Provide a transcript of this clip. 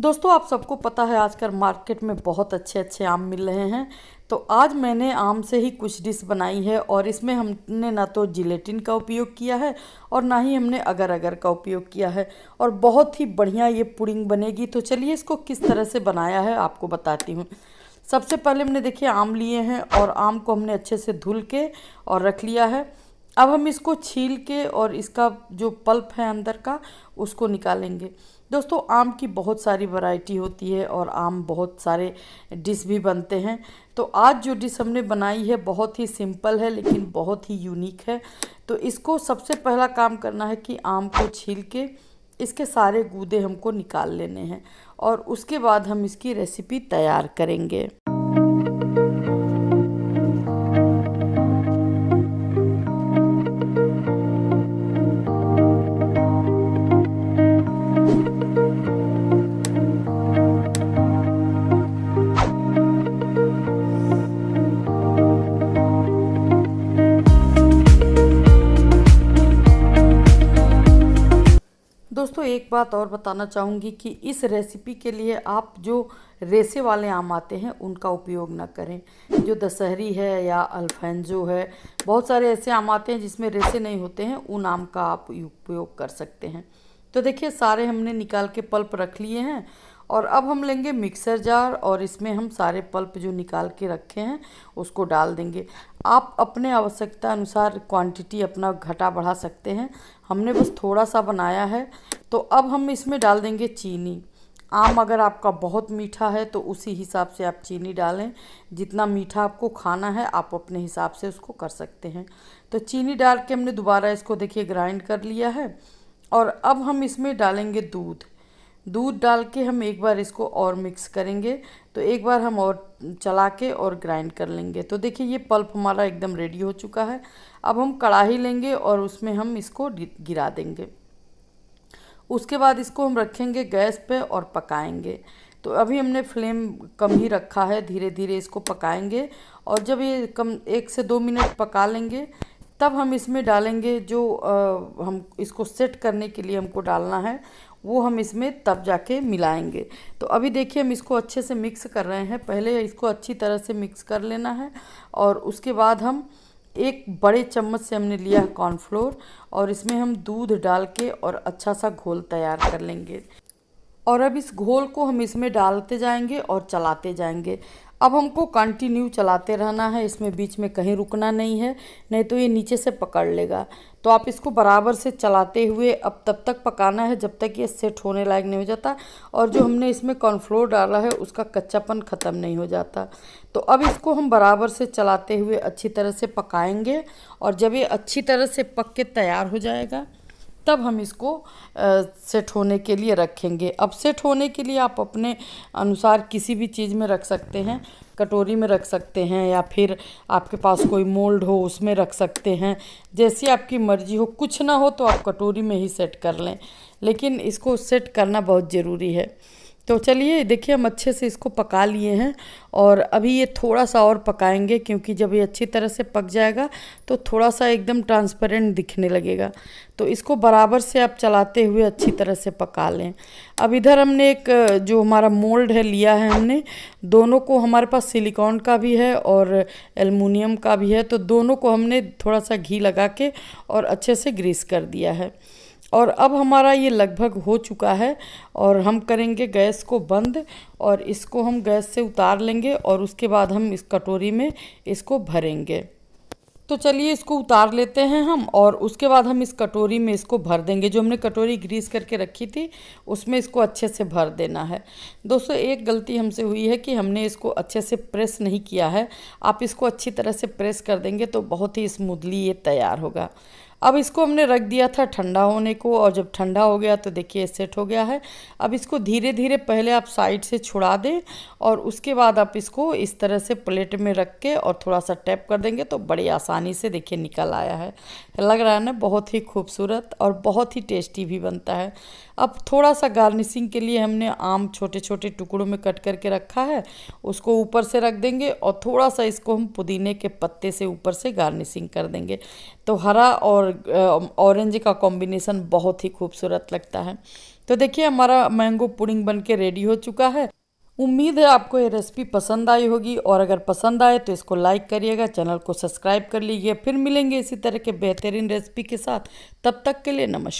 दोस्तों आप सबको पता है आजकल मार्केट में बहुत अच्छे अच्छे आम मिल रहे हैं तो आज मैंने आम से ही कुछ डिश बनाई है और इसमें हमने ना तो जिलेटिन का उपयोग किया है और ना ही हमने अगर अगर का उपयोग किया है और बहुत ही बढ़िया ये पुडिंग बनेगी तो चलिए इसको किस तरह से बनाया है आपको बताती हूँ सबसे पहले हमने देखिए आम लिए हैं और आम को हमने अच्छे से धुल के और रख लिया है अब हम इसको छील के और इसका जो पल्प है अंदर का उसको निकालेंगे दोस्तों आम की बहुत सारी वैरायटी होती है और आम बहुत सारे डिश भी बनते हैं तो आज जो डिश हमने बनाई है बहुत ही सिंपल है लेकिन बहुत ही यूनिक है तो इसको सबसे पहला काम करना है कि आम को छील के इसके सारे गूदे हमको निकाल लेने हैं और उसके बाद हम इसकी रेसिपी तैयार करेंगे दोस्तों एक बात और बताना चाहूँगी कि इस रेसिपी के लिए आप जो रेसे वाले आम आते हैं उनका उपयोग ना करें जो दशहरी है या अल्फेंजो है बहुत सारे ऐसे आम आते हैं जिसमें रेसे नहीं होते हैं उन आम का आप उपयोग कर सकते हैं तो देखिए सारे हमने निकाल के पल्प रख लिए हैं और अब हम लेंगे मिक्सर जार और इसमें हम सारे पल्प जो निकाल के रखे हैं उसको डाल देंगे आप अपने आवश्यकता अनुसार क्वांटिटी अपना घटा बढ़ा सकते हैं हमने बस थोड़ा सा बनाया है तो अब हम इसमें डाल देंगे चीनी आम अगर आपका बहुत मीठा है तो उसी हिसाब से आप चीनी डालें जितना मीठा आपको खाना है आप अपने हिसाब से उसको कर सकते हैं तो चीनी डाल के हमने दोबारा इसको देखिए ग्राइंड कर लिया है और अब हम इसमें डालेंगे दूध दूध डाल के हम एक बार इसको और मिक्स करेंगे तो एक बार हम और चला के और ग्राइंड कर लेंगे तो देखिए ये पल्प हमारा एकदम रेडी हो चुका है अब हम कढ़ाही लेंगे और उसमें हम इसको गिरा देंगे उसके बाद इसको हम रखेंगे गैस पे और पकाएंगे तो अभी हमने फ्लेम कम ही रखा है धीरे धीरे इसको पकाएंगे और जब ये कम एक से दो मिनट पका लेंगे तब हम इसमें डालेंगे जो आ, हम इसको सेट करने के लिए हमको डालना है वो हम इसमें तब जाके मिलाएंगे तो अभी देखिए हम इसको अच्छे से मिक्स कर रहे हैं पहले इसको अच्छी तरह से मिक्स कर लेना है और उसके बाद हम एक बड़े चम्मच से हमने लिया है कॉर्नफ्लोर और इसमें हम दूध डाल के और अच्छा सा घोल तैयार कर लेंगे और अब इस घोल को हम इसमें डालते जाएंगे और चलाते जाएंगे अब हमको कंटिन्यू चलाते रहना है इसमें बीच में कहीं रुकना नहीं है नहीं तो ये नीचे से पकड़ लेगा तो आप इसको बराबर से चलाते हुए अब तब तक पकाना है जब तक ये सेट होने लायक नहीं हो जाता और जो हमने इसमें कॉर्नफ्लोर डाला है उसका कच्चापन ख़त्म नहीं हो जाता तो अब इसको हम बराबर से चलाते हुए अच्छी तरह से पकाएंगे और जब ये अच्छी तरह से पक के तैयार हो जाएगा तब हम इसको सेट होने के लिए रखेंगे अब सेट होने के लिए आप अपने अनुसार किसी भी चीज़ में रख सकते हैं कटोरी में रख सकते हैं या फिर आपके पास कोई मोल्ड हो उसमें रख सकते हैं जैसी आपकी मर्जी हो कुछ ना हो तो आप कटोरी में ही सेट कर लें लेकिन इसको सेट करना बहुत ज़रूरी है तो चलिए देखिए हम अच्छे से इसको पका लिए हैं और अभी ये थोड़ा सा और पकाएंगे क्योंकि जब ये अच्छी तरह से पक जाएगा तो थोड़ा सा एकदम ट्रांसपेरेंट दिखने लगेगा तो इसको बराबर से आप चलाते हुए अच्छी तरह से पका लें अब इधर हमने एक जो हमारा मोल्ड है लिया है हमने दोनों को हमारे पास सिलिकॉन का भी है और एलमिनियम का भी है तो दोनों को हमने थोड़ा सा घी लगा के और अच्छे से ग्रीस कर दिया है और अब हमारा ये लगभग हो चुका है और हम करेंगे गैस को बंद और इसको हम गैस से उतार लेंगे और उसके बाद हम इस कटोरी में इसको भरेंगे तो चलिए इसको उतार लेते हैं हम और उसके बाद हम इस कटोरी में इसको भर देंगे जो हमने कटोरी ग्रीस करके रखी थी उसमें इसको अच्छे से भर देना है दोस्तों एक गलती हमसे हुई है कि हमने इसको अच्छे से प्रेस नहीं किया है आप इसको अच्छी तरह से प्रेस कर देंगे तो बहुत ही स्मूदली ये तैयार होगा अब इसको हमने रख दिया था ठंडा होने को और जब ठंडा हो गया तो देखिए सेट हो गया है अब इसको धीरे धीरे पहले आप साइड से छुड़ा दें और उसके बाद आप इसको इस तरह से प्लेट में रख के और थोड़ा सा टैप कर देंगे तो बड़ी आसानी से देखिए निकल आया है लग रहा है ना बहुत ही खूबसूरत और बहुत ही टेस्टी भी बनता है अब थोड़ा सा गार्निशिंग के लिए हमने आम छोटे छोटे टुकड़ों में कट करके रखा है उसको ऊपर से रख देंगे और थोड़ा सा इसको हम पुदीने के पत्ते से ऊपर से गार्निशिंग कर देंगे तो हरा और ऑरेंज का कॉम्बिनेशन बहुत ही खूबसूरत लगता है तो देखिए हमारा मैंगो पुडिंग बन के रेडी हो चुका है उम्मीद है आपको ये रेसिपी पसंद आई होगी और अगर पसंद आए तो इसको लाइक करिएगा चैनल को सब्सक्राइब कर लीजिए फिर मिलेंगे इसी तरह के बेहतरीन रेसिपी के साथ तब तक के लिए नमस्कार